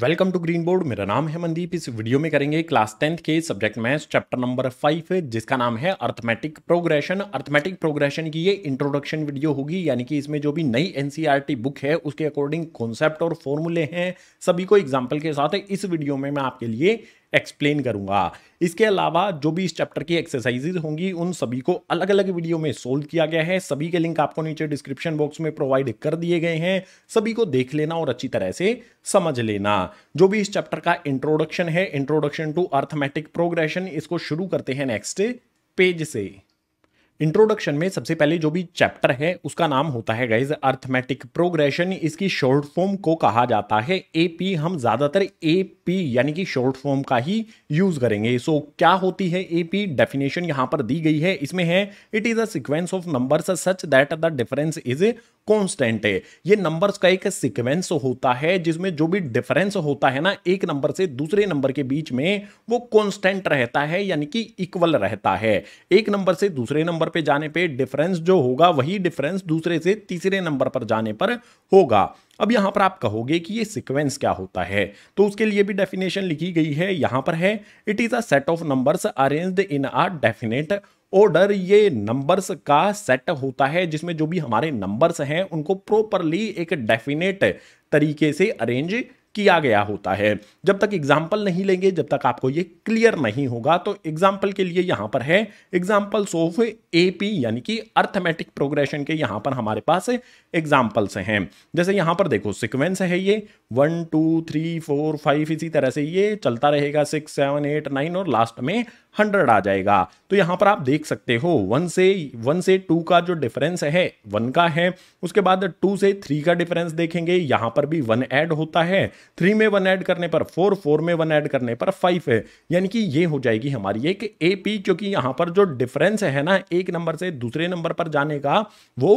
Welcome to green board मेरा नाम है मनदीप इस वीडियो में करेंगे क्लास टेंथ के subject maths chapter number five जिसका नाम है अर्थमेटिक प्रोग्रेशन अर्थमेटिक प्रोग्रेशन की ये इंट्रोडक्शन वीडियो होगी यानी कि इसमें जो भी नई एनसीईआरटी बुक e है उसके अकॉर्डिंग कॉन्सेप्ट और फॉर्मूले हैं सभी को एग्जाम्पल के साथ इस वीडियो में मैं आपके लिए एक्सप्लेन करूंगा इसके अलावा जो भी इस चैप्टर की एक्सरसाइजेज होंगी उन सभी को अलग अलग वीडियो में सोल्व किया गया है सभी के लिंक आपको नीचे डिस्क्रिप्शन बॉक्स में प्रोवाइड कर दिए गए हैं सभी को देख लेना और अच्छी तरह से समझ लेना जो भी इस चैप्टर का इंट्रोडक्शन है इंट्रोडक्शन टू अर्थमेटिक प्रोग्रेशन इसको शुरू करते हैं नेक्स्ट पेज से इंट्रोडक्शन में सबसे पहले जो भी चैप्टर है उसका नाम होता है गाइज अर्थमेटिक प्रोग्रेशन इसकी शॉर्ट फॉर्म को कहा जाता है एपी हम ज़्यादातर एपी यानी कि शॉर्ट फॉर्म का ही यूज़ करेंगे सो so, क्या होती है एपी डेफिनेशन यहाँ पर दी गई है इसमें है it is a sequence of numbers such that the difference is constant है ये नंबर्स का एक सिक्वेंस होता है जिसमें जो भी डिफरेंस होता है ना एक नंबर से दूसरे नंबर के बीच में वो कॉन्स्टेंट रहता है यानी कि इक्वल रहता है एक नंबर से दूसरे नंबर पे जाने पे डिफरेंस जो होगा वही डिफरेंस दूसरे से तीसरे नंबर पर जाने पर होगा अब यहां पर आप कहोगे कि ये सीक्वेंस क्या होता है तो उसके लिए भी डेफिनेशन लिखी गई है यहां पर है it is a set of numbers arranged in a definite order ये नंबर्स का सेट होता है जिसमें जो भी हमारे नंबर्स हैं उनको प्रॉपरली एक डेफिनेट तरीके से अरेंज किया गया होता है जब तक एग्जाम्पल नहीं लेंगे जब तक आपको ये क्लियर नहीं होगा तो एग्जाम्पल के लिए यहाँ पर है एग्जाम्पल्स ऑफ ए पी यानी कि अर्थमेटिक प्रोग्रेशन के यहाँ पर हमारे पास एग्जाम्पल्स हैं जैसे यहाँ पर देखो सिक्वेंस है ये one two three four five इसी तरह से ये चलता रहेगा सिक्स सेवन एट नाइन और लास्ट में हंड्रेड आ जाएगा तो यहाँ पर आप देख सकते हो वन से वन से टू का जो डिफरेंस है वन का है उसके बाद टू से थ्री का डिफरेंस देखेंगे यहाँ पर भी वन ऐड होता है थ्री में वन ऐड करने पर फोर फोर में वन ऐड करने पर फाइव है यानी कि ये हो जाएगी हमारी एक ए पी क्योंकि यहाँ पर जो डिफरेंस है ना एक नंबर से दूसरे नंबर पर जाने का वो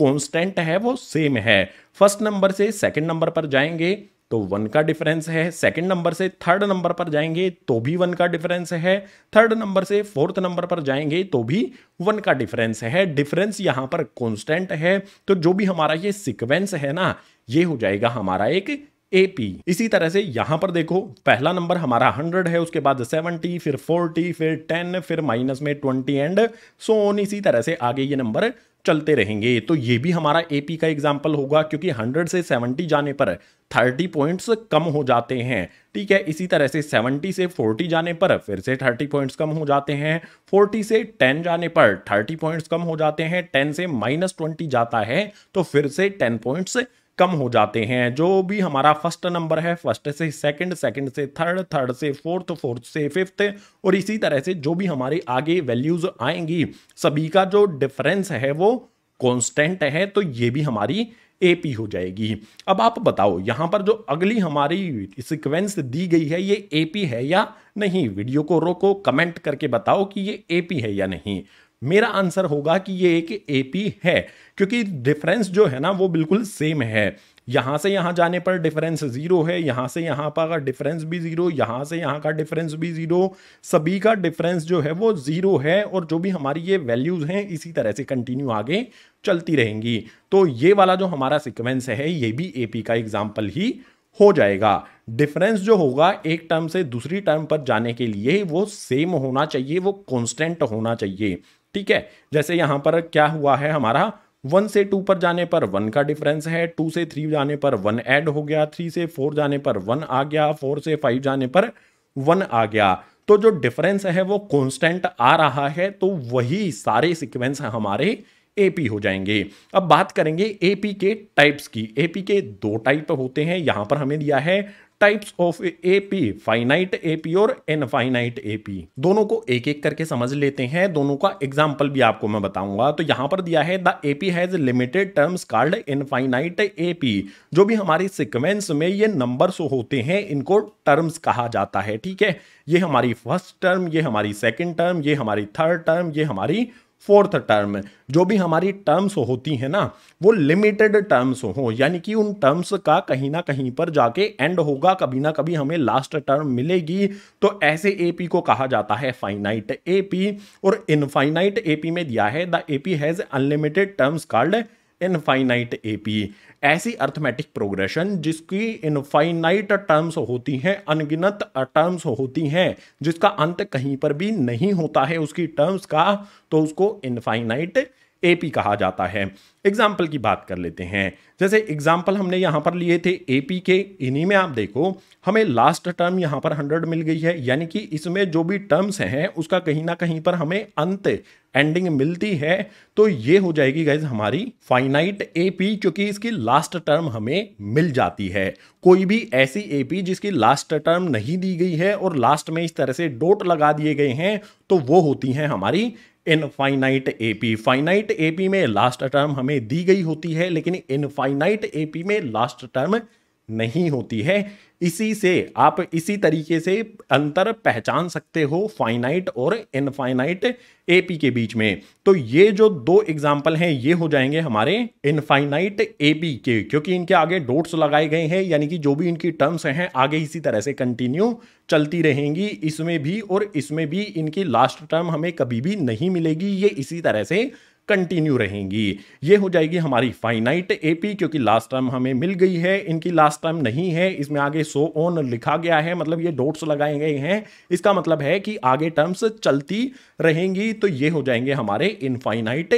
कॉन्स्टेंट है वो सेम है फर्स्ट नंबर से सेकेंड नंबर पर जाएंगे तो वन का डिफरेंस है सेकंड नंबर से थर्ड नंबर पर जाएंगे तो भी वन का डिफरेंस है थर्ड नंबर से फोर्थ नंबर पर जाएंगे तो भी वन का डिफरेंस है डिफरेंस यहां पर कॉन्स्टेंट है तो जो भी हमारा ये सिक्वेंस है ना ये हो जाएगा हमारा एक एपी इसी तरह से यहां पर देखो पहला नंबर हमारा 100 है उसके बाद 70 फिर 40 फिर 10 फिर माइनस में 20 एंड सो ऑन इसी तरह से आगे ये नंबर चलते रहेंगे तो ये भी हमारा एपी का एग्जाम्पल होगा क्योंकि 100 से 70 जाने पर 30 पॉइंट्स कम हो जाते हैं ठीक है इसी तरह से 70 से 40 जाने पर फिर से 30 पॉइंट्स कम हो जाते हैं 40 से 10 जाने पर 30 पॉइंट्स कम हो जाते हैं 10 से माइनस ट्वेंटी जाता है तो फिर से 10 पॉइंट्स कम हो जाते हैं जो भी हमारा फर्स्ट नंबर है फर्स्ट से सेकंड सेकंड से थर्ड थर्ड से फोर्थ फोर्थ से फिफ्थ और इसी तरह से जो भी हमारे आगे वैल्यूज आएंगी सभी का जो डिफरेंस है वो कांस्टेंट है तो ये भी हमारी एपी हो जाएगी अब आप बताओ यहाँ पर जो अगली हमारी सिक्वेंस दी गई है ये एपी है या नहीं वीडियो को रोको कमेंट करके बताओ कि ये एपी है या नहीं मेरा आंसर होगा कि ये एक एपी है क्योंकि डिफरेंस जो है ना वो बिल्कुल सेम है यहाँ से यहाँ जाने पर डिफरेंस ज़ीरो है यहाँ से यहाँ पर का डिफरेंस भी ज़ीरो यहाँ से यहाँ का डिफरेंस भी ज़ीरो सभी का डिफरेंस जो है वो ज़ीरो है और जो भी हमारी ये वैल्यूज़ हैं इसी तरह से कंटिन्यू आगे चलती रहेंगी तो ये वाला जो हमारा सिक्वेंस है ये भी पी का एग्जाम्पल ही हो जाएगा डिफरेंस जो होगा एक टर्म से दूसरी टर्म पर जाने के लिए वो सेम होना चाहिए वो कॉन्स्टेंट होना चाहिए ठीक है जैसे यहां पर क्या हुआ है हमारा वन से टू पर जाने पर वन का डिफरेंस है टू से थ्री जाने पर वन ऐड हो गया थ्री से फोर जाने पर वन आ गया फोर से फाइव जाने पर वन आ गया तो जो डिफरेंस है वो कॉन्स्टेंट आ रहा है तो वही सारे सिक्वेंस हमारे एपी हो जाएंगे अब बात करेंगे एपी के टाइप्स की एपी के दो टाइप होते हैं यहां पर हमें दिया है types of AP finite AP और इनफाइनाइट एपी दोनों को एक एक करके समझ लेते हैं दोनों का एग्जाम्पल भी आपको मैं बताऊंगा तो यहां पर दिया है the AP has limited terms called infinite AP जो भी हमारी सिक्वेंस में ये नंबर्स होते हैं इनको टर्म्स कहा जाता है ठीक है ये हमारी फर्स्ट टर्म ये हमारी सेकेंड टर्म ये हमारी थर्ड टर्म ये हमारी फोर्थ टर्म जो भी हमारी टर्म्स होती हैं ना वो लिमिटेड टर्म्स हो यानी कि उन टर्म्स का कहीं ना कहीं पर जाके एंड होगा कभी ना कभी हमें लास्ट टर्म मिलेगी तो ऐसे एपी को कहा जाता है फाइनाइट एपी और इनफाइनाइट एपी में दिया है the AP has unlimited terms called infinite AP ऐसी अर्थमेटिक प्रोग्रेशन जिसकी इनफाइनाइट टर्म्स होती हैं अनगिनत टर्म्स होती हैं जिसका अंत कहीं पर भी नहीं होता है उसकी टर्म्स का तो उसको इनफाइनाइट एपी कहा जाता है एग्जाम्पल की बात कर लेते हैं जैसे एग्जाम्पल हमने यहाँ पर लिए थे ए पी के इन्हीं में आप देखो हमें लास्ट टर्म यहाँ पर हंड्रेड मिल गई है यानी कि इसमें जो भी टर्म्स हैं उसका कहीं ना कहीं पर हमें अंत एंडिंग मिलती है तो ये हो जाएगी गैज हमारी फाइनाइट ए पी क्योंकि इसकी लास्ट टर्म हमें मिल जाती है कोई भी ऐसी ए पी जिसकी लास्ट टर्म नहीं दी गई है और लास्ट में इस तरह से डोट लगा दिए गए हैं तो वो होती हैं हमारी infinite AP finite A P में लास्ट टर्म हमें हमें दी गई होती है लेकिन इनफाइनाइट एपी में लास्ट टर्म नहीं होती है इसी से आप इसी तरीके से अंतर पहचान सकते हो फाइनाइट और इनफाइनाइट एपी के बीच में तो ये जो दो एग्जाम्पल हैं ये हो जाएंगे हमारे इनफाइनाइट एपी के क्योंकि इनके आगे डोट्स लगाए गए हैं यानी कि जो भी इनकी टर्म्स हैं आगे इसी तरह से कंटिन्यू चलती रहेंगी इसमें भी और इसमें भी इनकी लास्ट टर्म हमें कभी भी नहीं मिलेगी ये इसी तरह से कंटिन्यू रहेंगी ये हो जाएगी हमारी फाइनाइट एपी क्योंकि लास्ट टाइम हमें मिल गई है इनकी लास्ट टाइम नहीं है इसमें आगे सो ऑन लिखा गया है मतलब ये डोट्स लगाए गए हैं इसका मतलब है कि आगे टर्म्स चलती रहेंगी तो ये हो जाएंगे हमारे इनफाइनाइट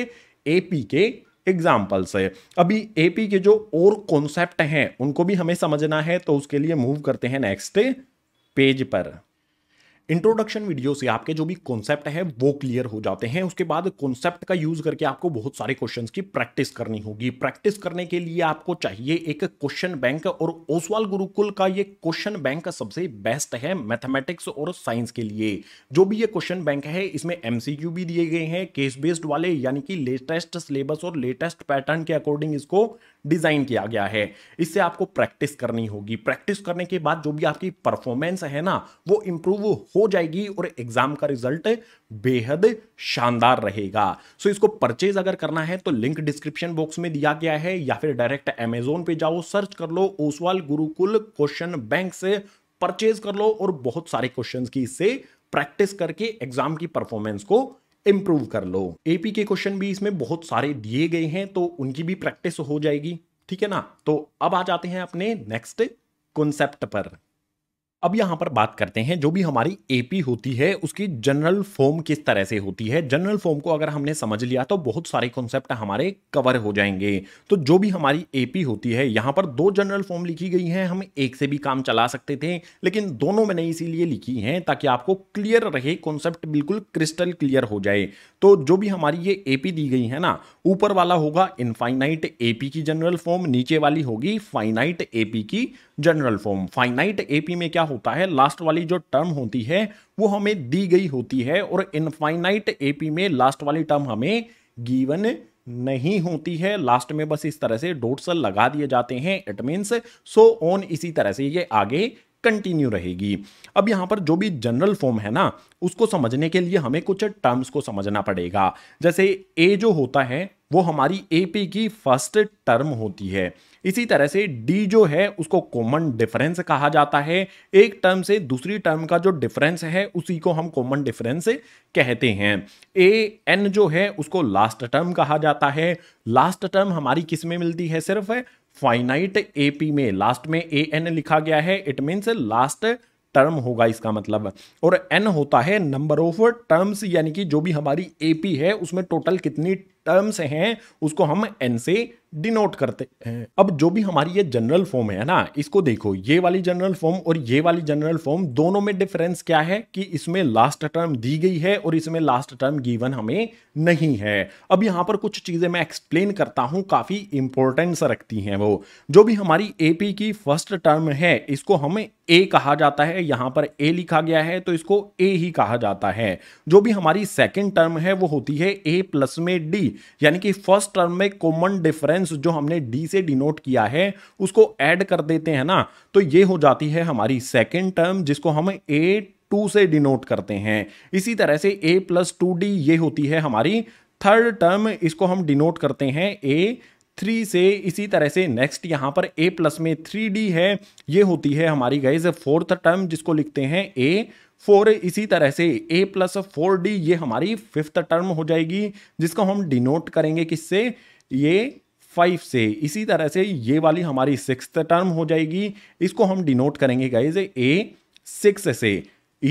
एपी के एग्जाम्पल्स है अभी एपी के जो और कॉन्सेप्ट हैं उनको भी हमें समझना है तो उसके लिए मूव करते हैं नेक्स्ट पेज पर इंट्रोडक्शन वीडियो से आपके जो भी कॉन्सेप्ट है वो क्लियर हो जाते हैं उसके बाद कॉन्सेप्ट का यूज करके आपको बहुत सारे क्वेश्चन की प्रैक्टिस करनी होगी प्रैक्टिस करने के लिए आपको चाहिए एक क्वेश्चन बैंक और ओसवाल गुरुकुल का ये क्वेश्चन बैंक सबसे बेस्ट है मैथमेटिक्स और साइंस के लिए जो भी ये क्वेश्चन बैंक है इसमें एमसीक्यू भी दिए गए हैं केस बेस्ड वाले यानी कि लेटेस्ट सिलेबस और लेटेस्ट पैटर्न के अकॉर्डिंग इसको डिज़ाइन किया गया है इससे आपको प्रैक्टिस करनी होगी प्रैक्टिस करने के बाद जो भी आपकी परफॉर्मेंस है ना वो इम्प्रूव हो जाएगी और एग्ज़ाम का रिजल्ट बेहद शानदार रहेगा सो इसको परचेज अगर करना है तो लिंक डिस्क्रिप्शन बॉक्स में दिया गया है या फिर डायरेक्ट अमेजोन पे जाओ सर्च कर लो ओसवाल गुरुकुल क्वेश्चन बैंक से परचेज कर लो और बहुत सारे क्वेश्चन की इससे प्रैक्टिस करके एग्जाम की परफॉर्मेंस को इम्प्रूव कर लो एपी के क्वेश्चन भी इसमें बहुत सारे दिए गए हैं तो उनकी भी प्रैक्टिस हो जाएगी ठीक है ना तो अब आ जाते हैं अपने नेक्स्ट कॉन्सेप्ट पर अब यहाँ पर बात करते हैं जो भी हमारी एपी होती है उसकी जनरल फॉर्म किस तरह से होती है जनरल फॉर्म को अगर हमने समझ लिया तो बहुत सारे कॉन्सेप्ट हमारे कवर हो जाएंगे तो जो भी हमारी एपी होती है यहाँ पर दो जनरल फॉर्म लिखी गई हैं हम एक से भी काम चला सकते थे लेकिन दोनों मैंने इसीलिए लिखी हैं ताकि आपको क्लियर रहे कॉन्सेप्ट बिल्कुल क्रिस्टल क्लियर हो जाए तो जो भी हमारी ये ए दी गई है ना ऊपर वाला होगा इनफाइनाइट एपी की जनरल फॉर्म नीचे वाली होगी फाइनाइट एपी की जनरल फॉर्म फाइनाइट एपी में क्या होता है लास्ट वाली जो टर्म होती है वो हमें दी गई होती है और इनफाइनाइट एपी में लास्ट वाली टर्म हमें गिवन नहीं होती है लास्ट में बस इस तरह से डोट्स लगा दिए जाते हैं इट मीन्स सो ऑन इसी तरह से ये आगे कंटिन्यू रहेगी अब यहाँ पर जो भी जनरल फॉर्म है ना उसको समझने के लिए हमें कुछ टर्म्स को समझना पड़ेगा जैसे ए जो होता है वो हमारी एपी की फर्स्ट टर्म होती है इसी तरह से डी जो है उसको कॉमन डिफरेंस कहा जाता है एक टर्म से दूसरी टर्म का जो डिफरेंस है उसी को हम कॉमन डिफरेंस कहते हैं ए एन जो है उसको लास्ट टर्म कहा जाता है लास्ट टर्म हमारी किस में मिलती है सिर्फ फाइनाइट एपी में लास्ट में ए एन लिखा गया है इट मीन्स लास्ट टर्म होगा इसका मतलब और एन होता है नंबर ऑफ टर्म्स यानी कि जो भी हमारी एपी है उसमें टोटल कितनी टर्म्स हैं उसको हम एन से डिनोट करते हैं अब जो भी हमारी ये जनरल फॉर्म है ना इसको देखो ये वाली जनरल फॉर्म और ये वाली जनरल फॉर्म दोनों में डिफरेंस क्या है कि इसमें लास्ट टर्म दी गई है और इसमें लास्ट टर्म गिवन हमें नहीं है अब यहाँ पर कुछ चीज़ें मैं एक्सप्लेन करता हूँ काफ़ी इंपॉर्टेंस रखती हैं वो जो भी हमारी एपी की फर्स्ट टर्म है इसको हमें ए कहा जाता है यहां पर ए लिखा गया है तो इसको ए ही कहा जाता है जो भी हमारी सेकेंड टर्म है वो होती है ए प्लस में डी यानी कि फर्स्ट टर्म में कॉमन डिफरेंस जो हमने डी से डिनोट किया है उसको ऐड कर देते हैं ना तो ये हो जाती है हमारी सेकेंड टर्म जिसको हम ए टू से डिनोट करते हैं इसी तरह से ए प्लस टू डी ये होती है हमारी थर्ड टर्म इसको हम डिनोट करते हैं ए थ्री से इसी तरह से नेक्स्ट यहां पर ए प्लस में थ्री डी है ये होती है हमारी गाइज फोर्थ टर्म जिसको लिखते हैं ए फोर इसी तरह से ए प्लस फोर डी ये हमारी फिफ्थ टर्म हो जाएगी जिसको हम डिनोट करेंगे किससे ये फाइव से इसी तरह से ये वाली हमारी सिक्स टर्म हो जाएगी इसको हम डिनोट करेंगे गाइज ए सिक्स से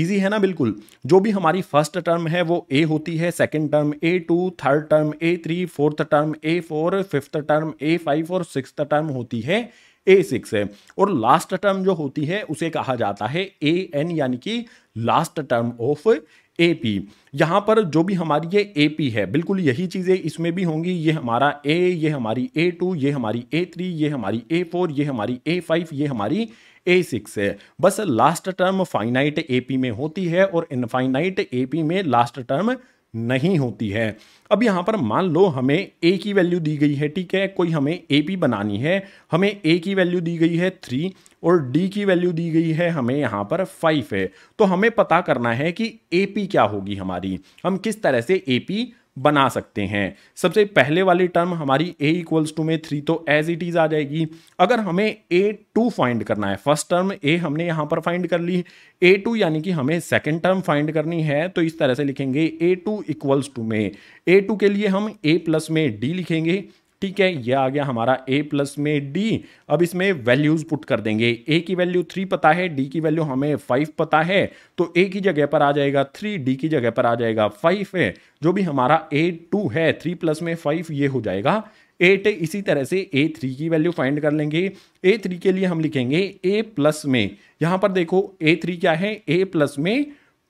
इजी है ना बिल्कुल जो भी हमारी फर्स्ट टर्म है वो ए होती है second term a two third term a three fourth term a four fifth term a five और सिक्स टर्म होती है ए सिक्स है और लास्ट टर्म जो होती है उसे कहा जाता है ए एन यानी कि last term of A p यहाँ पर जो भी हमारी ये ए पी है बिल्कुल यही चीज़ें इसमें भी होंगी ये हमारा ए ये हमारी ए टू ये हमारी ए थ्री ये हमारी ए फोर ये हमारी ए फाइव ये हमारी ए सिक्स है बस last term finite A P में होती है और इनफाइनाइट ए पी में लास्ट टर्म नहीं होती है अब यहाँ पर मान लो हमें ए की वैल्यू दी गई है ठीक है कोई हमें ए पी बनानी है हमें ए की वैल्यू दी गई है थ्री और डी की वैल्यू दी गई है हमें यहाँ पर फाइव है तो हमें पता करना है कि ए पी क्या होगी हमारी हम किस तरह से ए पी बना सकते हैं सबसे पहले वाली टर्म हमारी ए इक्वल्स टू में थ्री तो एज इट इज़ आ जाएगी अगर हमें ए टू फाइंड करना है फर्स्ट टर्म ए हमने यहाँ पर फाइंड कर ली ए टू यानी कि हमें सेकेंड टर्म फाइंड करनी है तो इस तरह से लिखेंगे ए टू इक्वल्स टू में ए टू के लिए हम ए प्लस में डी लिखेंगे ठीक है ये आ गया हमारा ए प्लस में डी अब इसमें वैल्यूज पुट कर देंगे ए की वैल्यू थ्री पता है डी की वैल्यू हमें फाइव पता है तो ए की जगह पर आ जाएगा थ्री डी की जगह पर आ जाएगा फाइव है जो भी हमारा ए टू है थ्री प्लस में फाइव ये हो जाएगा एट इसी तरह से ए थ्री की वैल्यू फाइंड कर लेंगे ए थ्री के लिए हम लिखेंगे ए प्लस में यहाँ पर देखो ए थ्री क्या है ए प्लस में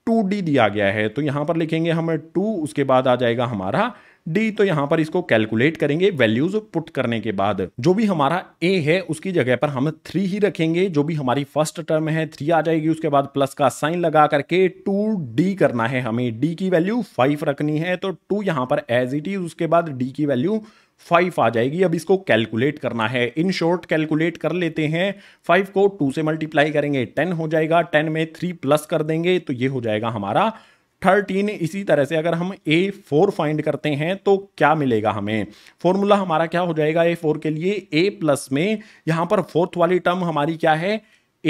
टू डी दिया गया है तो यहाँ पर लिखेंगे हम टू उसके बाद आ जाएगा हमारा डी तो यहां पर इसको कैलकुलेट करेंगे वैल्यूज पुट करने के बाद जो भी हमारा ए है उसकी जगह पर हम थ्री ही रखेंगे जो भी हमारी फर्स्ट टर्म है थ्री आ जाएगी उसके बाद प्लस का साइन लगा करके टू डी करना है हमें डी की वैल्यू फाइव रखनी है तो टू यहां पर एज इट इज उसके बाद डी की वैल्यू फाइव आ जाएगी अब इसको कैलकुलेट करना है इन शॉर्ट कैलकुलेट कर लेते हैं फाइव को टू से मल्टीप्लाई करेंगे टेन हो जाएगा टेन में थ्री प्लस कर देंगे तो ये हो जाएगा हमारा थर्टीन इसी तरह से अगर हम ए फोर फाइंड करते हैं तो क्या मिलेगा हमें फॉर्मूला हमारा क्या हो जाएगा ए फोर के लिए ए प्लस में यहाँ पर फोर्थ वाली टर्म हमारी क्या है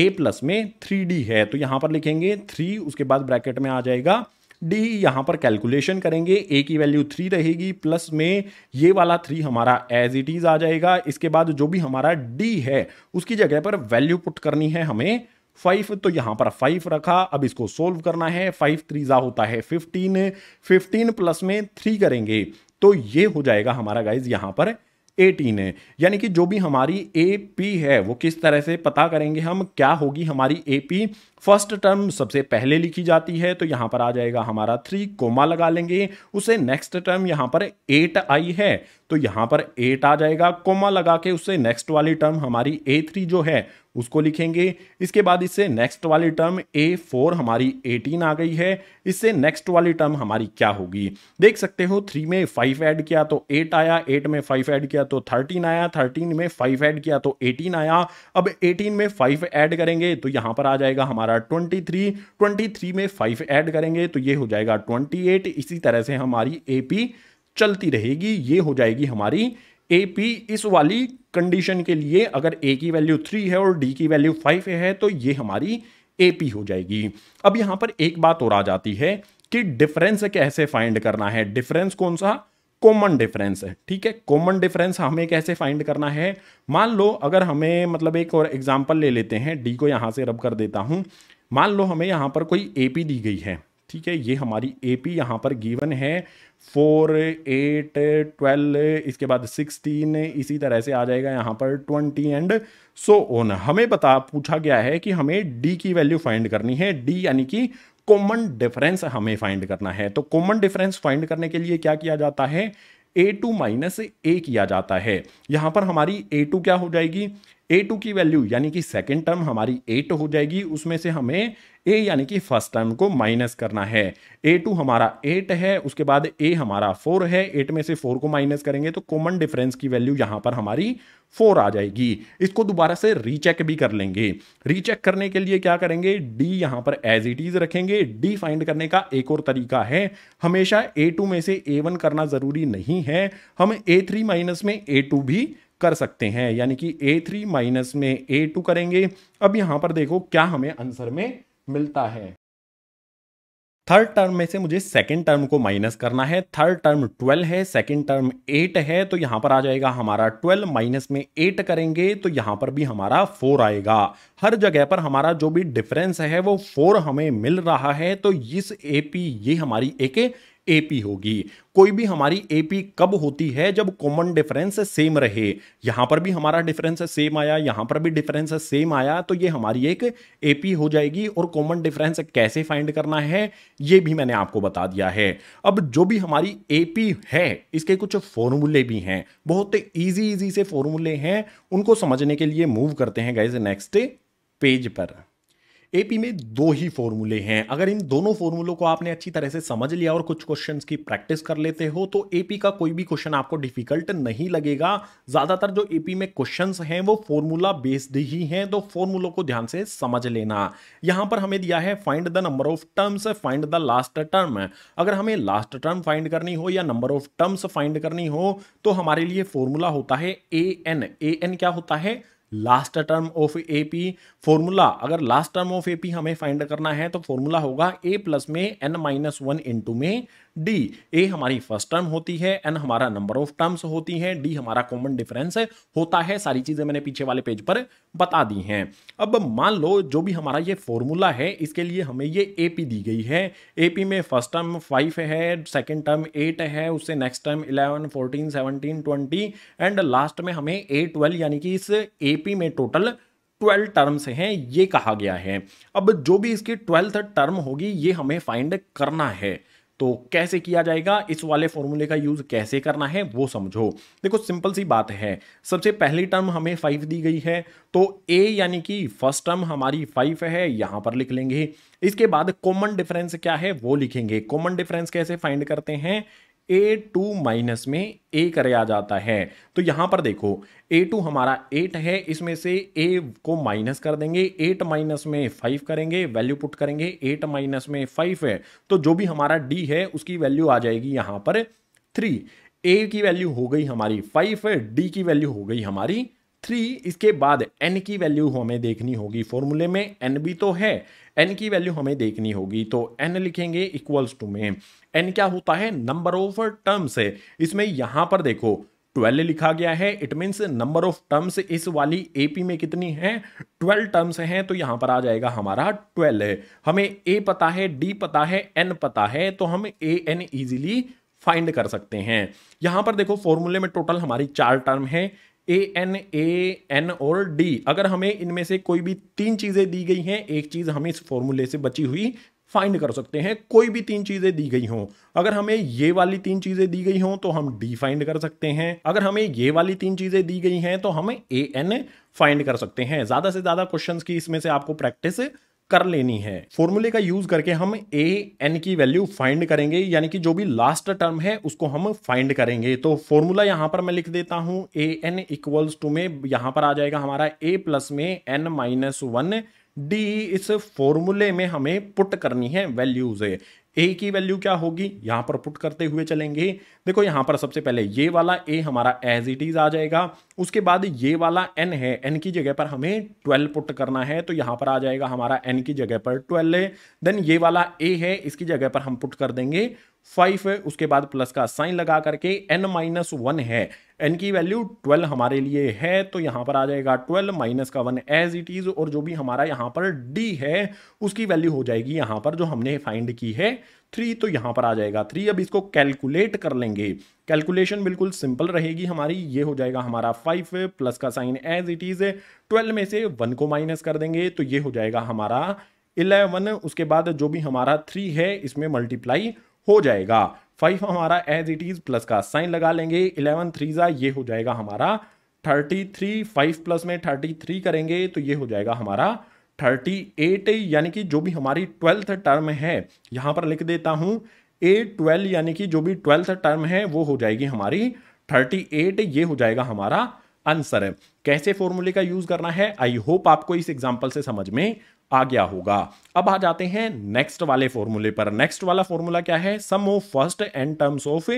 ए प्लस में थ्री डी है तो यहाँ पर लिखेंगे थ्री उसके बाद ब्रैकेट में आ जाएगा डी यहाँ पर कैलकुलेशन करेंगे ए की वैल्यू थ्री रहेगी प्लस में ये वाला थ्री हमारा एज इट इज़ आ जाएगा इसके बाद जो भी हमारा डी है उसकी जगह पर वैल्यू पुट करनी है हमें फाइव तो यहां पर फाइव रखा अब इसको सोल्व करना है फाइव थ्रीजा होता है फिफ्टीन फिफ्टीन प्लस में थ्री करेंगे तो ये हो जाएगा हमारा गाइज यहां पर एटीन यानी कि जो भी हमारी ए पी है वो किस तरह से पता करेंगे हम क्या होगी हमारी ए पी फर्स्ट टर्म सबसे पहले लिखी जाती है तो यहां पर आ जाएगा हमारा थ्री कोमा लगा लेंगे उसे नेक्स्ट टर्म यहां पर एट आई है तो यहां पर एट आ जाएगा कोमा लगा के उससे नेक्स्ट वाली टर्म हमारी ए थ्री जो है उसको लिखेंगे इसके बाद इससे नेक्स्ट वाली टर्म ए फोर हमारी एटीन आ गई है इससे नेक्स्ट वाली टर्म हमारी क्या होगी देख सकते हो थ्री में फाइव ऐड किया तो एट आया एट में फाइव ऐड किया तो थर्टीन आया थर्टीन में फाइव ऐड किया तो एटीन आया अब एटीन में फाइव ऐड करेंगे तो यहाँ पर आ जाएगा हमारा हमारा 23 23 में 5 ऐड करेंगे तो ये हो जाएगा 28 इसी तरह से हमारी एपी चलती रहेगी ये हो जाएगी हमारी एपी इस वाली कंडीशन के लिए अगर ए की वैल्यू 3 है और डी की वैल्यू 5 है तो ये हमारी एपी हो जाएगी अब यहाँ पर एक बात और आ जाती है कि डिफरेंस कैसे फाइंड करना है डिफरेंस कौन सा कॉमन डिफरेंस है ठीक है कॉमन डिफरेंस हमें कैसे फाइंड करना है मान लो अगर हमें मतलब एक और एग्जाम्पल ले लेते हैं डी को यहाँ से रब कर देता हूँ मान लो हमें यहाँ पर कोई ए दी गई है ठीक है ये हमारी ए पी यहाँ पर गिवन है फोर एट ट्वेल्व इसके बाद सिक्सटीन इसी तरह से आ जाएगा यहाँ पर ट्वेंटी एंड सो ओन हमें बता पूछा गया है कि हमें डी की वैल्यू फाइंड करनी है डी यानी कि कॉमन डिफरेंस हमें फाइंड करना है तो कॉमन डिफरेंस फाइंड करने के लिए क्या किया जाता है ए टू माइनस ए किया जाता है यहां पर हमारी ए टू क्या हो जाएगी ए टू की वैल्यू यानी कि सेकेंड टर्म हमारी एट हो जाएगी उसमें से हमें ए यानी कि फर्स्ट टर्म को माइनस करना है ए टू हमारा एट है उसके बाद ए हमारा फोर है एट में से फोर को माइनस करेंगे तो कॉमन डिफरेंस की वैल्यू यहाँ पर हमारी फोर आ जाएगी इसको दोबारा से रीचेक भी कर लेंगे रीचेक करने के लिए क्या करेंगे डी यहाँ पर एज इट इज रखेंगे डी फाइंड करने का एक और तरीका है हमेशा ए टू में से ए वन करना ज़रूरी नहीं है हम ए थ्री माइनस में ए टू भी कर सकते हैं यानी कि ए थ्री माइनस में ए टू करेंगे अब यहां पर देखो क्या हमें आंसर में मिलता है थर्ड टर्म में से मुझे सेकेंड टर्म को माइनस करना है थर्ड टर्म ट्वेल्व है सेकेंड टर्म एट है तो यहां पर आ जाएगा हमारा ट्वेल्व माइनस में एट करेंगे तो यहां पर भी हमारा फोर आएगा हर जगह पर हमारा जो भी डिफरेंस है वो फोर हमें मिल रहा है तो इस ए पी ये हमारी एक एपी होगी कोई भी हमारी एपी कब होती है जब कॉमन डिफरेंस सेम रहे यहां पर भी हमारा डिफरेंस सेम आया यहां पर भी डिफरेंस सेम आया तो ये हमारी एक एपी हो जाएगी और कॉमन डिफरेंस कैसे फाइंड करना है ये भी मैंने आपको बता दिया है अब जो भी हमारी एपी है इसके कुछ फॉर्मूले भी हैं बहुत ईजी ईजी से फॉर्मूले हैं उनको समझने के लिए मूव करते हैं गाइज नेक्स्ट पेज पर एपी में दो ही फॉर्मूले हैं अगर इन दोनों फॉर्मूलों को आपने अच्छी तरह से समझ लिया और कुछ क्वेश्चन की प्रैक्टिस कर लेते हो तो एपी का कोई भी क्वेश्चन आपको डिफिकल्ट नहीं लगेगा ज़्यादातर जो एपी में क्वेश्चन हैं वो फॉर्मूला बेस्ड ही हैं तो फॉर्मूलों को ध्यान से समझ लेना यहाँ पर हमें दिया है find the number of terms find the last term अगर हमें लास्ट टर्म फाइंड करनी हो या नंबर ऑफ टर्म्स फाइंड करनी हो तो हमारे लिए फॉर्मूला होता है ए एन ए एन क्या होता है last term of A P formula अगर last term of A P हमें फाइंड करना है तो फॉर्मूला होगा ए प्लस में एन माइनस वन इंटू में डी ए हमारी फर्स्ट टर्म होती है एन हमारा नंबर ऑफ टर्म्स होती है डी हमारा कॉमन डिफरेंस होता है सारी चीज़ें मैंने पीछे वाले पेज पर बता दी हैं अब मान लो जो भी हमारा ये फॉर्मूला है इसके लिए हमें ये ए पी दी गई है ए पी में फर्स्ट टर्म फाइव है सेकेंड टर्म एट है उससे next term eleven fourteen seventeen twenty and last में हमें ए ट्वेल्व यानी कि इस ए एपी में टोटल ट्वेल्व टर्म्स हैं ये कहा गया है अब जो भी इसकी ट्वेल्थ टर्म होगी ये हमें फाइंड करना है तो कैसे किया जाएगा इस वाले फॉर्मूले का यूज़ कैसे करना है वो समझो देखो सिंपल सी बात है सबसे पहली टर्म हमें फाइव दी गई है तो ए यानी कि फर्स्ट टर्म हमारी फाइव है यहां पर लिख लेंगे इसके बाद कॉमन डिफरेंस क्या है वो लिखेंगे कॉमन डिफरेंस कैसे फाइंड करते हैं ए टू माइनस में ए आ जाता है तो यहाँ पर देखो ए टू हमारा एट है इसमें से ए को माइनस कर देंगे एट माइनस में फाइव करेंगे वैल्यू पुट करेंगे एट माइनस में फाइव है तो जो भी हमारा डी है उसकी वैल्यू आ जाएगी यहाँ पर थ्री ए की वैल्यू हो गई हमारी फाइव डी की वैल्यू हो गई हमारी थ्री इसके बाद एन की वैल्यू हमें देखनी होगी फॉर्मूले में एन भी तो है एन की वैल्यू हमें देखनी होगी तो एन लिखेंगे इक्वल्स टू में एन क्या होता है नंबर ऑफ टर्म्स है इसमें यहां पर देखो ट्वेल्व लिखा गया है it means number of terms इस वाली एपी में कितनी है ट्वेल्व टर्म्स हैं तो यहां पर आ जाएगा हमारा ट्वेल्व है हमें ए पता है डी पता है एन पता है तो हम ए एन ईजिली फाइंड कर सकते हैं यहां पर देखो फॉर्मूले में टोटल हमारी चार टर्म है ए एन ए एन और डी अगर हमें इनमें से कोई भी तीन चीज़ें दी गई हैं एक चीज़ हमें इस फॉर्मूले से बची हुई फाइंड कर सकते हैं कोई भी तीन चीज़ें दी गई हों अगर हमें ये वाली तीन चीज़ें दी गई हों तो हम डी फाइंड कर सकते हैं अगर हमें ये वाली तीन चीज़ें दी गई हैं तो हम ए एन फाइंड कर सकते हैं ज़्यादा से ज़्यादा क्वेश्चन की इसमें से आपको प्रैक्टिस कर लेनी है फॉर्मूले का यूज करके हम ए एन की वैल्यू फाइंड करेंगे यानी कि जो भी लास्ट टर्म है उसको हम फाइंड करेंगे तो फॉर्मूला यहां पर मैं लिख देता हूं ए एन इक्वल्स टू में यहां पर आ जाएगा हमारा ए प्लस में एन माइनस वन डी इस फॉर्मूले में हमें पुट करनी है वैल्यूज ए की वैल्यू क्या होगी यहाँ पर पुट करते हुए चलेंगे देखो यहाँ पर सबसे पहले ये वाला ए हमारा एज इट इज आ जाएगा उसके बाद ये वाला एन है एन की जगह पर हमें ट्वेल्व पुट करना है तो यहाँ पर आ जाएगा हमारा एन की जगह पर ट्वेल्व देन ये वाला ए है इसकी जगह पर हम पुट कर देंगे फाइव है उसके बाद प्लस का साइन लगा करके एन माइनस वन है एन की वैल्यू ट्वेल्व हमारे लिए है तो यहाँ पर आ जाएगा ट्वेल्व माइनस का वन एज इट इज़ और जो भी हमारा यहाँ पर डी है उसकी वैल्यू हो जाएगी यहाँ पर जो हमने फाइंड की है थ्री तो यहाँ पर आ जाएगा थ्री अब इसको कैलकुलेट कर लेंगे कैलकुलेशन बिल्कुल सिंपल रहेगी हमारी ये हो जाएगा हमारा फाइव प्लस का sign as it is twelve में से वन को माइनस कर देंगे तो ये हो जाएगा हमारा इलेवन उसके बाद जो भी हमारा थ्री है इसमें मल्टीप्लाई हो जाएगा फाइव हमारा एज इट इज़ प्लस का साइन लगा लेंगे इलेवन थ्री ज़ा ये हो जाएगा हमारा थर्टी थ्री फाइव प्लस में थर्टी थ्री करेंगे तो ये हो जाएगा हमारा थर्टी एट यानी कि जो भी हमारी ट्वेल्थ टर्म है यहां पर लिख देता हूं ए ट्वेल्व यानी कि जो भी ट्वेल्थ टर्म है वो हो जाएगी हमारी थर्टी एट ये हो जाएगा हमारा आंसर है कैसे फॉर्मूले का यूज करना है आई होप आपको इस एग्जाम्पल से समझ में आ गया होगा अब आ जाते हैं नेक्स्ट वाले फॉर्मूले पर नेक्स्ट वाला फॉर्मूला क्या है sum of first n terms of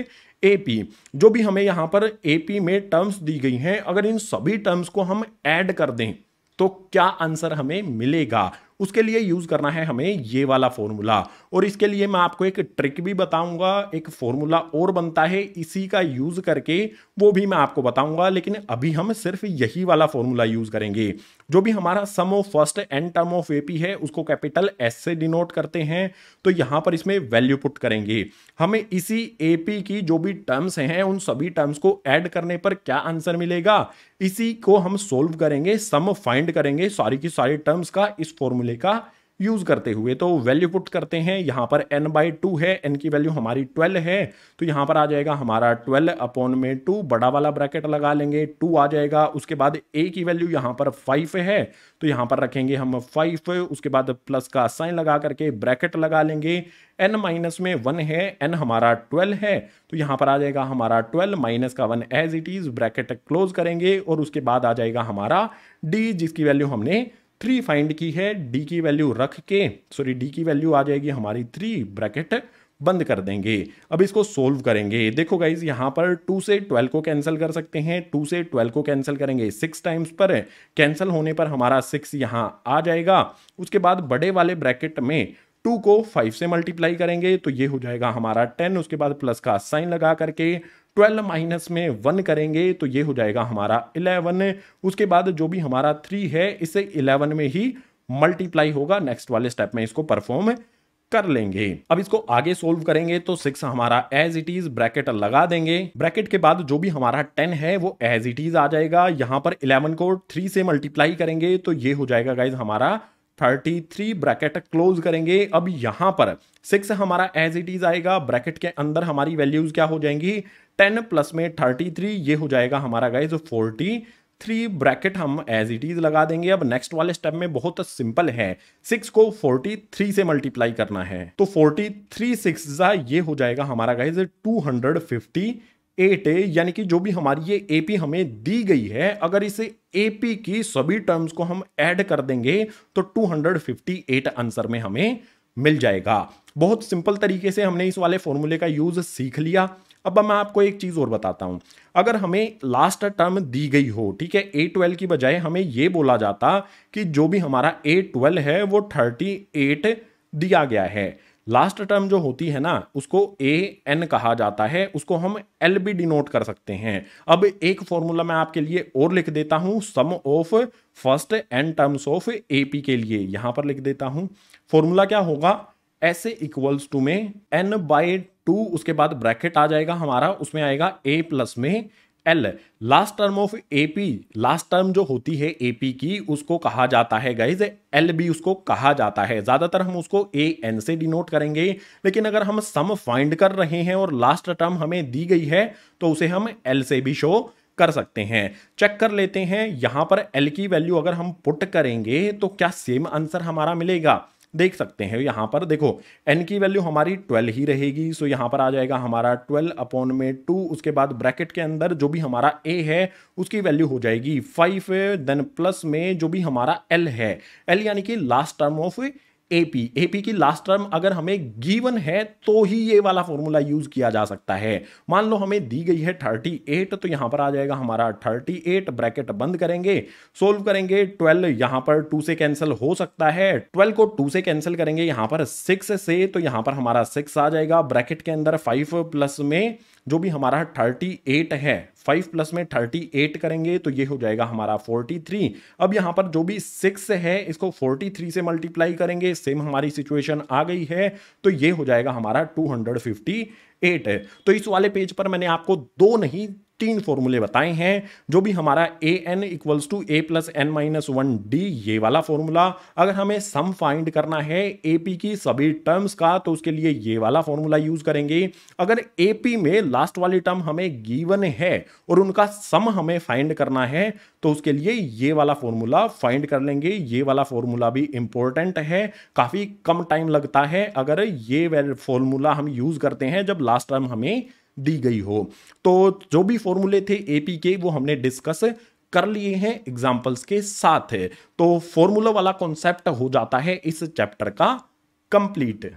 AP जो भी हमें यहां पर एपी में टर्म्स दी गई हैं अगर इन सभी टर्म्स को हम ऐड कर दें तो क्या आंसर हमें मिलेगा उसके लिए यूज़ करना है हमें ये वाला फॉर्मूला और इसके लिए मैं आपको एक ट्रिक भी बताऊंगा एक फॉर्मूला और बनता है इसी का यूज़ करके वो भी मैं आपको बताऊंगा लेकिन अभी हम सिर्फ यही वाला फॉर्मूला यूज़ करेंगे जो भी हमारा sum of first n term of AP है उसको कैपिटल एस से डिनोट करते हैं तो यहां पर इसमें वैल्यू पुट करेंगे हमें इसी एपी की जो भी टर्म्स हैं उन सभी टर्म्स को ऐड करने पर क्या आंसर मिलेगा इसी को हम सोल्व करेंगे सम फाइंड करेंगे सारी की सारी टर्म्स का इस फॉर्मूला फॉर्मूले का यूज़ करते हुए तो वैल्यू पुट करते हैं यहाँ पर एन बाई टू है एन की वैल्यू हमारी ट्वेल्व है तो यहाँ पर आ जाएगा हमारा ट्वेल्व अपॉन में टू बड़ा वाला ब्रैकेट लगा लेंगे टू आ जाएगा उसके बाद ए की वैल्यू यहाँ पर फाइव है तो यहाँ पर रखेंगे हम फाइव उसके बाद प्लस का साइन लगा करके ब्रैकेट लगा लेंगे एन माइनस में वन है एन हमारा ट्वेल्व है तो यहाँ पर आ जाएगा हमारा ट्वेल्व माइनस का one as it is bracket close करेंगे और उसके बाद आ जाएगा हमारा डी जिसकी वैल्यू हमने थ्री फाइंड की है डी की वैल्यू रख के सॉरी डी की वैल्यू आ जाएगी हमारी थ्री ब्रैकेट बंद कर देंगे अब इसको सोल्व करेंगे देखो गाइज यहाँ पर टू से ट्वेल्व को कैंसिल कर सकते हैं टू से ट्वेल्व को कैंसिल करेंगे सिक्स टाइम्स पर कैंसिल होने पर हमारा सिक्स यहाँ आ जाएगा उसके बाद बड़े वाले ब्रैकेट में टू को फाइव से मल्टीप्लाई करेंगे तो ये हो जाएगा हमारा टेन उसके बाद प्लस का साइन लगा करके ट्वेल्व माइनस में वन करेंगे तो ये हो जाएगा हमारा इलेवन उसके बाद जो भी हमारा थ्री है इसे इलेवन में ही मल्टीप्लाई होगा नेक्स्ट वाले स्टेप में इसको परफॉर्म कर लेंगे अब इसको आगे सोल्व करेंगे तो सिक्स हमारा एज इट इज ब्रैकेट लगा देंगे ब्रैकेट के बाद जो भी हमारा टेन है वो एज इट इज आ जाएगा यहाँ पर इलेवन को थ्री से मल्टीप्लाई करेंगे तो ये हो जाएगा गाइज हमारा थर्टी थ्री ब्रैकेट क्लोज करेंगे अब यहां पर सिक्स हमारा एज इट इज आएगा ब्रैकेट के अंदर हमारी वैल्यूज क्या हो जाएंगी टेन प्लस में थर्टी थ्री ये हो जाएगा हमारा गाइज फोर्टी थ्री ब्रैकेट हम एज इट इज लगा देंगे अब नेक्स्ट वाले स्टेप में बहुत सिंपल है सिक्स को फोर्टी थ्री से मल्टीप्लाई करना है तो फोर्टी थ्री सिक्स ये हो जाएगा हमारा guys two hundred fifty eight a यानी कि जो भी हमारी ये एपी हमें दी गई है अगर इस एपी की सभी टर्म्स को हम ऐड कर देंगे तो 258 आंसर में हमें मिल जाएगा बहुत सिंपल तरीके से हमने इस वाले फॉर्मूले का यूज़ सीख लिया अब मैं आपको एक चीज़ और बताता हूं अगर हमें लास्ट टर्म दी गई हो ठीक है ए ट्वेल्व की बजाय हमें ये बोला जाता कि जो भी हमारा ए ट्वेल्व है वो थर्टी एट दिया गया है लास्ट टर्म जो होती है ना उसको ए एन कहा जाता है उसको हम एल भी डिनोट कर सकते हैं अब एक फॉर्मूला मैं आपके लिए और लिख देता हूं sum of first n terms of A P के लिए यहां पर लिख देता हूं फॉर्मूला क्या होगा एस इक्वल्स टू में एन बाई टू उसके बाद ब्रैकेट आ जाएगा हमारा उसमें आएगा ए प्लस में l last term of AP last term जो होती है एपी की उसको कहा जाता है गाइज एल बी उसको कहा जाता है ज्यादातर हम उसको ए एन से डिनोट करेंगे लेकिन अगर हम सम फाइंड कर रहे हैं और लास्ट टर्म हमें दी गई है तो उसे हम एल से भी शो कर सकते हैं चेक कर लेते हैं यहां पर एल की वैल्यू अगर हम पुट करेंगे तो क्या सेम आंसर हमारा मिलेगा देख सकते हैं यहाँ पर देखो एन की वैल्यू हमारी ट्वेल्व ही रहेगी सो यहाँ पर आ जाएगा हमारा ट्वेल्व अपॉन में टू उसके बाद ब्रैकेट के अंदर जो भी हमारा ए है उसकी वैल्यू हो जाएगी फाइव देन प्लस में जो भी हमारा एल है एल यानी कि last term of AP AP की लास्ट टर्म अगर हमें गिवन है तो ही ये वाला फॉर्मूला यूज किया जा सकता है मान लो हमें दी गई है थर्टी एट तो यहां पर आ जाएगा हमारा थर्टी एट ब्रैकेट बंद करेंगे सोल्व करेंगे ट्वेल्व यहां पर टू से कैंसिल हो सकता है ट्वेल्व को टू से कैंसिल करेंगे यहां पर सिक्स से तो यहां पर हमारा सिक्स आ जाएगा ब्रैकेट के अंदर फाइव प्लस में जो भी हमारा एट है फाइव प्लस में थर्टी एट करेंगे तो ये हो जाएगा हमारा फोर्टी थ्री अब यहाँ पर जो भी सिक्स है इसको फोर्टी थ्री से मल्टीप्लाई करेंगे सेम हमारी सिचुएशन आ गई है तो ये हो जाएगा हमारा टू हंड्रेड फिफ्टी एट है तो इस वाले पेज पर मैंने आपको दो नहीं तीन फॉर्मूले बताए हैं जो भी हमारा a n equals to a plus n minus one d ये वाला फॉर्मूला अगर हमें सम फाइंड करना है ए पी की सभी टर्म्स का तो उसके लिए ये वाला फॉर्मूला यूज करेंगे अगर ए पी में लास्ट वाली टर्म हमें गिवन है और उनका सम हमें फाइंड करना है तो उसके लिए ये वाला फॉर्मूला फाइंड कर लेंगे ये वाला फॉर्मूला भी इंपॉर्टेंट है काफ़ी कम टाइम लगता है अगर ये फॉर्मूला हम यूज़ करते हैं जब लास्ट टर्म हमें दी गई हो तो जो भी फॉर्मूले थे एपी के वो हमने डिस्कस कर लिए हैं एग्जाम्पल्स के साथ है। तो फॉर्मूला वाला कॉन्सेप्ट हो जाता है इस चैप्टर का कंप्लीट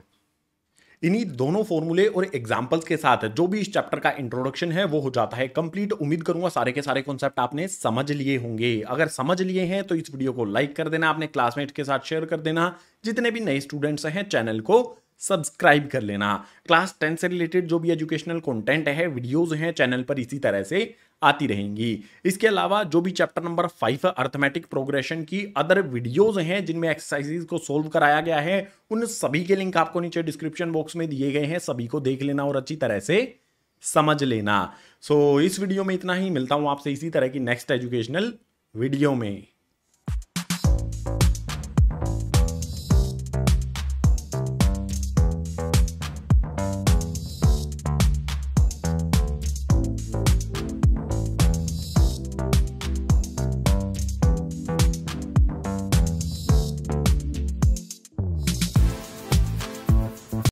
इन्हीं दोनों फॉर्मूले और एग्जाम्पल्स के साथ जो भी इस चैप्टर का इंट्रोडक्शन है वो हो जाता है कंप्लीट उम्मीद करूंगा सारे के सारे कॉन्सेप्ट आपने समझ लिए होंगे अगर समझ लिए हैं तो इस वीडियो को लाइक कर देना अपने क्लासमेट के साथ शेयर कर देना जितने भी नए स्टूडेंट्स हैं चैनल को सब्सक्राइब कर लेना क्लास टेन से रिलेटेड जो भी एजुकेशनल कंटेंट है वीडियोस हैं चैनल पर इसी तरह से आती रहेंगी इसके अलावा जो भी chapter number five arithmetic progression की अदर वीडियोस हैं जिनमें एक्सरसाइजेज को सोल्व कराया गया है उन सभी के लिंक आपको नीचे डिस्क्रिप्शन बॉक्स में दिए गए हैं सभी को देख लेना और अच्छी तरह से समझ लेना सो so, इस वीडियो में इतना ही मिलता हूं आपसे इसी तरह की नेक्स्ट एजुकेशनल वीडियो में